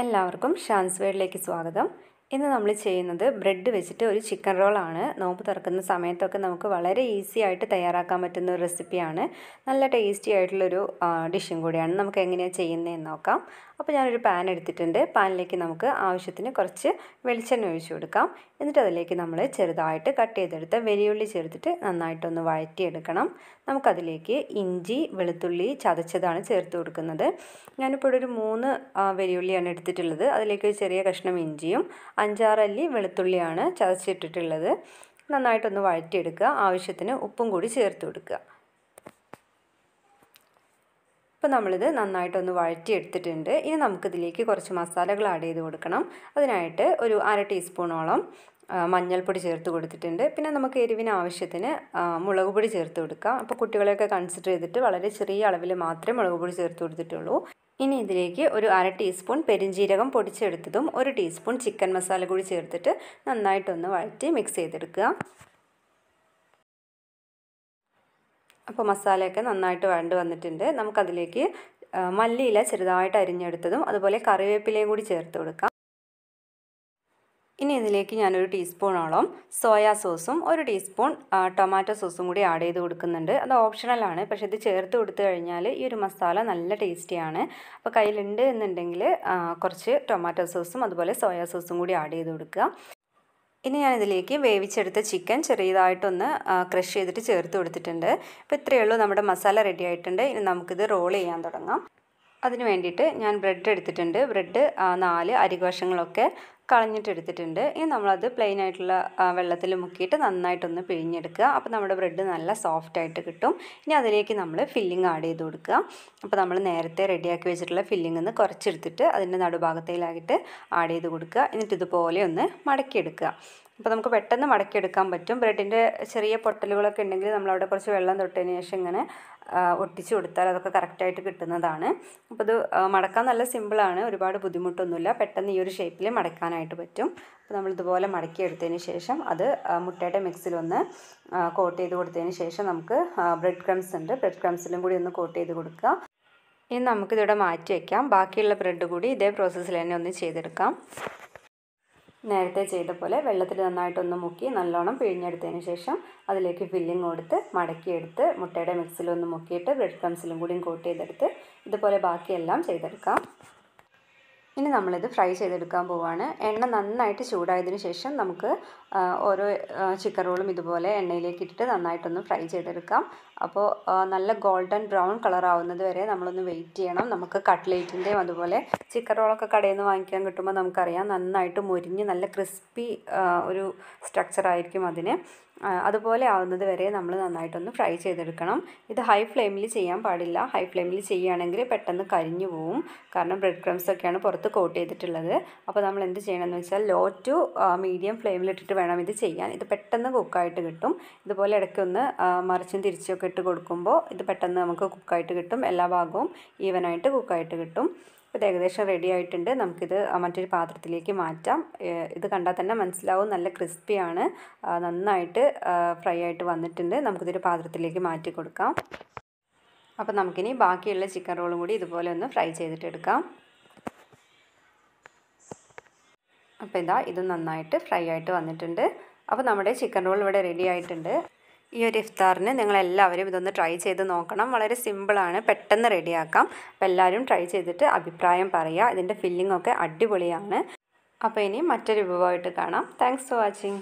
എല്ലാവർക്കും ഷാൻസ് വേഡിലേക്ക് സ്വാഗതം ഇന്ന് നമ്മൾ ചെയ്യുന്നത് ബ്രെഡ് വെച്ചിട്ട് ഒരു ചിക്കൻ റോളാണ് നോമ്പ് തുറക്കുന്ന സമയത്തൊക്കെ നമുക്ക് വളരെ ഈസി ആയിട്ട് തയ്യാറാക്കാൻ പറ്റുന്ന ഒരു റെസിപ്പിയാണ് നല്ല ടേസ്റ്റി ആയിട്ടുള്ളൊരു ഡിഷും കൂടിയാണ് നമുക്ക് എങ്ങനെയാണ് ചെയ്യുന്നതെന്ന് നോക്കാം അപ്പോൾ ഞാനൊരു പാൻ എടുത്തിട്ടുണ്ട് പാനിലേക്ക് നമുക്ക് ആവശ്യത്തിന് കുറച്ച് വെളിച്ചെണ്ണ ഒഴിച്ചു കൊടുക്കാം എന്നിട്ട് അതിലേക്ക് നമ്മൾ ചെറുതായിട്ട് കട്ട് ചെയ്തെടുത്ത വലിയുള്ളി ചേർത്തിട്ട് നന്നായിട്ടൊന്ന് വഴറ്റിയെടുക്കണം നമുക്കതിലേക്ക് ഇഞ്ചി വെളുത്തുള്ളി ചതച്ചതാണ് ചേർത്ത് കൊടുക്കുന്നത് ഞാനിപ്പോൾ ഒരു മൂന്ന് വലിയുള്ളിയാണ് എടുത്തിട്ടുള്ളത് അതിലേക്ക് ഒരു ചെറിയ കഷ്ണം ഇഞ്ചിയും അഞ്ചാറല്ലി വെളുത്തുള്ളിയാണ് ചതച്ചിട്ടിട്ടുള്ളത് നന്നായിട്ടൊന്ന് വഴറ്റിയെടുക്കുക ആവശ്യത്തിന് ഉപ്പും കൂടി ചേർത്ത് കൊടുക്കുക അപ്പോൾ നമ്മളിത് നന്നായിട്ടൊന്ന് വഴറ്റിയെടുത്തിട്ടുണ്ട് ഇനി നമുക്കിതിലേക്ക് കുറച്ച് മസാലകൾ ആഡ് ചെയ്ത് കൊടുക്കണം അതിനായിട്ട് ഒരു അര ടീസ്പൂണോളം മഞ്ഞൾപ്പൊടി ചേർത്ത് കൊടുത്തിട്ടുണ്ട് പിന്നെ നമുക്ക് എരിവിന് ആവശ്യത്തിന് മുളക് പൊടി ചേർത്ത് കൊടുക്കാം അപ്പോൾ കുട്ടികളെയൊക്കെ കൺസിഡർ ചെയ്തിട്ട് വളരെ ചെറിയ അളവിൽ മാത്രമേ മുളക് പൊടി ചേർത്ത് കൊടുത്തിട്ടുള്ളൂ ഇനി ഇതിലേക്ക് ഒരു അര ടീസ്പൂൺ പെരിഞ്ജീരകം പൊടിച്ചെടുത്തതും ഒരു ടീസ്പൂൺ ചിക്കൻ മസാല കൂടി ചേർത്തിട്ട് നന്നായിട്ടൊന്ന് വഴറ്റി മിക്സ് ചെയ്തെടുക്കുക അപ്പോൾ മസാലയൊക്കെ നന്നായിട്ട് വേണ്ടി വന്നിട്ടുണ്ട് നമുക്കതിലേക്ക് മല്ലിയില ചെറുതായിട്ട് അരിഞ്ഞെടുത്തതും അതുപോലെ കറിവേപ്പിലയും കൂടി ചേർത്ത് കൊടുക്കാം ഇനി ഇതിലേക്ക് ഞാനൊരു ടീസ്പൂണോളം സോയാ സോസും ഒരു ടീസ്പൂൺ ടൊമാറ്റോ സോസും കൂടി ആഡ് ചെയ്ത് കൊടുക്കുന്നുണ്ട് അത് ഓപ്ഷണലാണ് പക്ഷെ ഇത് ചേർത്ത് കൊടുത്തു കഴിഞ്ഞാൽ ഈ ഒരു മസാല നല്ല ടേസ്റ്റിയാണ് അപ്പോൾ കയ്യിലുണ്ട് എന്നുണ്ടെങ്കിൽ കുറച്ച് ടൊമാറ്റോ സോസും അതുപോലെ സോയാ സോസും കൂടി ആഡ് ചെയ്ത് കൊടുക്കുക ഇനി ഞാനിതിലേക്ക് വേവിച്ചെടുത്ത ചിക്കൻ ചെറിയതായിട്ടൊന്ന് ക്രഷ് ചെയ്തിട്ട് ചേർത്ത് കൊടുത്തിട്ടുണ്ട് അപ്പോൾ ഇത്രയേ ഉള്ളൂ നമ്മുടെ മസാല റെഡി ആയിട്ടുണ്ട് ഇനി നമുക്കിത് റോൾ ചെയ്യാൻ തുടങ്ങാം അതിന് വേണ്ടിയിട്ട് ഞാൻ ബ്രെഡ് എടുത്തിട്ടുണ്ട് ബ്രെഡ് നാല് അരികോശങ്ങളൊക്കെ കളഞ്ഞിട്ട് എടുത്തിട്ടുണ്ട് ഇനി നമ്മളത് പ്ലെയിൻ ആയിട്ടുള്ള വെള്ളത്തിൽ മുക്കിയിട്ട് നന്നായിട്ടൊന്ന് പിഴിഞ്ഞെടുക്കുക അപ്പോൾ നമ്മുടെ ബ്രെഡ് നല്ല സോഫ്റ്റ് ആയിട്ട് കിട്ടും ഇനി അതിലേക്ക് നമ്മൾ ഫില്ലിംഗ് ആഡ് ചെയ്ത് കൊടുക്കുക അപ്പോൾ നമ്മൾ നേരത്തെ റെഡിയാക്കി വെച്ചിട്ടുള്ള ഫില്ലിംഗ് ഒന്ന് കുറച്ചെടുത്തിട്ട് അതിൻ്റെ നടുഭാഗത്തിലായിട്ട് ആഡ് ചെയ്ത് കൊടുക്കുക എന്നിട്ട് ഇതുപോലെ ഒന്ന് മടക്കിയെടുക്കുക അപ്പോൾ നമുക്ക് പെട്ടെന്ന് മടക്കിയെടുക്കാൻ പറ്റും ബ്രെഡിൻ്റെ ചെറിയ പൊട്ടലുകളൊക്കെ ഉണ്ടെങ്കിൽ നമ്മളവിടെ കുറച്ച് വെള്ളം തൊട്ടതിന് ശേഷം ഇങ്ങനെ ഒട്ടിച്ചു കൊടുത്താൽ അതൊക്കെ കറക്റ്റായിട്ട് കിട്ടുന്നതാണ് അപ്പോൾ ഇത് മടക്കാൻ നല്ല സിമ്പിളാണ് ഒരുപാട് ബുദ്ധിമുട്ടൊന്നുമില്ല പെട്ടെന്ന് ഈ ഒരു ഷേപ്പിൽ മടക്കാനായിട്ട് പറ്റും അപ്പോൾ മടക്കി മടക്കിയെടുത്തതിന് ശേഷം അത് മുട്ടയുടെ ഒന്ന് കോട്ട് ചെയ്ത് കൊടുത്തതിന് ശേഷം നമുക്ക് ബ്രെഡ് ക്രംസ് ഉണ്ട് ബ്രെഡ് ക്രംസിലും കൂടി ഒന്ന് കോട്ട് ചെയ്ത് കൊടുക്കുക ഇനി നമുക്കിതിവിടെ മാറ്റി വയ്ക്കാം ബാക്കിയുള്ള ബ്രെഡ് കൂടി ഇതേ പ്രോസസ്സിൽ തന്നെ ഒന്ന് ചെയ്തെടുക്കാം നേരത്തെ ചെയ്ത പോലെ വെള്ളത്തിൽ നന്നായിട്ടൊന്ന് മുക്കി നല്ലോണം പിഴിഞ്ഞെടുത്തതിന് ശേഷം അതിലേക്ക് ഫില്ലിങ് കൊടുത്ത് മടക്കിയെടുത്ത് മുട്ടയുടെ മിക്സിലൊന്ന് മുക്കിയിട്ട് ബ്രെഡ് ക്രംസിലും കൂടിയും കോട്ട് ചെയ്തെടുത്ത് ഇതുപോലെ ബാക്കിയെല്ലാം ചെയ്തെടുക്കാം ഇനി നമ്മളിത് ഫ്രൈ ചെയ്തെടുക്കാൻ പോവുകയാണ് എണ്ണ നന്നായിട്ട് ചൂടായതിനു ശേഷം നമുക്ക് ഓരോ ചിക്കൻ റോളും ഇതുപോലെ എണ്ണയിലേക്ക് ഇട്ടിട്ട് നന്നായിട്ടൊന്ന് ഫ്രൈ ചെയ്തെടുക്കാം അപ്പോൾ നല്ല ഗോൾഡൻ ബ്രൗൺ കളർ ആവുന്നത് വരെ നമ്മളൊന്ന് വെയിറ്റ് ചെയ്യണം നമുക്ക് കട്ട്ലേറ്റിൻ്റെയും അതുപോലെ ചിക്കൻ റോളൊക്കെ കടയിൽ നിന്ന് വാങ്ങിക്കാൻ കിട്ടുമ്പോൾ നമുക്കറിയാം നന്നായിട്ട് മുരിഞ്ഞ് നല്ല ക്രിസ്പി ഒരു ആയിരിക്കും അതിന് അതുപോലെ ആവുന്നത് വരെ നമ്മൾ നന്നായിട്ടൊന്ന് ഫ്രൈ ചെയ്തെടുക്കണം ഇത് ഹൈ ഫ്ലെയിമിൽ ചെയ്യാൻ പാടില്ല ഹൈ ഫ്ലെയിമിൽ ചെയ്യുകയാണെങ്കിൽ പെട്ടെന്ന് കരിഞ്ഞു പോവും കാരണം ബ്രെഡ് ക്രംസ് ഒക്കെയാണ് പുറത്ത് പുറത്ത് കോട്ട് ചെയ്തിട്ടുള്ളത് അപ്പോൾ നമ്മൾ എന്ത് ചെയ്യണമെന്ന് വെച്ചാൽ ലോ ടു മീഡിയം ഫ്ലെയിമിലിട്ടിട്ട് വേണം ഇത് ചെയ്യാൻ ഇത് പെട്ടെന്ന് കുക്കായിട്ട് കിട്ടും ഇതുപോലെ ഇടയ്ക്ക് ഒന്ന് മറിച്ചും തിരിച്ചൊക്കെ ഇട്ട് കൊടുക്കുമ്പോൾ ഇത് പെട്ടെന്ന് നമുക്ക് കുക്കായിട്ട് കിട്ടും എല്ലാ ഭാഗവും ഈവനായിട്ട് കുക്കായിട്ട് കിട്ടും ഇപ്പോൾ ഏകദേശം റെഡി ആയിട്ടുണ്ട് നമുക്കിത് മറ്റൊരു പാത്രത്തിലേക്ക് മാറ്റാം ഇത് കണ്ടാൽ തന്നെ മനസ്സിലാവും നല്ല ക്രിസ്പിയാണ് നന്നായിട്ട് ഫ്രൈ ആയിട്ട് വന്നിട്ടുണ്ട് നമുക്കിതൊരു പാത്രത്തിലേക്ക് മാറ്റി കൊടുക്കാം അപ്പോൾ നമുക്കിനി ബാക്കിയുള്ള ചിക്കൻ റോളും കൂടി ഇതുപോലെ ഒന്ന് ഫ്രൈ ചെയ്തിട്ടെടുക്കാം അപ്പോൾ ഇതാ ഇത് നന്നായിട്ട് ഫ്രൈ ആയിട്ട് വന്നിട്ടുണ്ട് അപ്പോൾ നമ്മുടെ ചിക്കൻ റോൾ ഇവിടെ റെഡി ആയിട്ടുണ്ട് ഈ ഒരു ഇഫ്താറിന് നിങ്ങളെല്ലാവരും ഇതൊന്ന് ട്രൈ ചെയ്ത് നോക്കണം വളരെ സിമ്പിളാണ് പെട്ടെന്ന് റെഡിയാക്കാം അപ്പോൾ എല്ലാവരും ട്രൈ ചെയ്തിട്ട് അഭിപ്രായം പറയുക ഇതിൻ്റെ ഫില്ലിംഗ് ഒക്കെ അടിപൊളിയാണ് അപ്പോൾ ഇനി മറ്റൊരു വിഭവമായിട്ട് കാണാം താങ്ക്സ് ഫോർ വാച്ചിങ്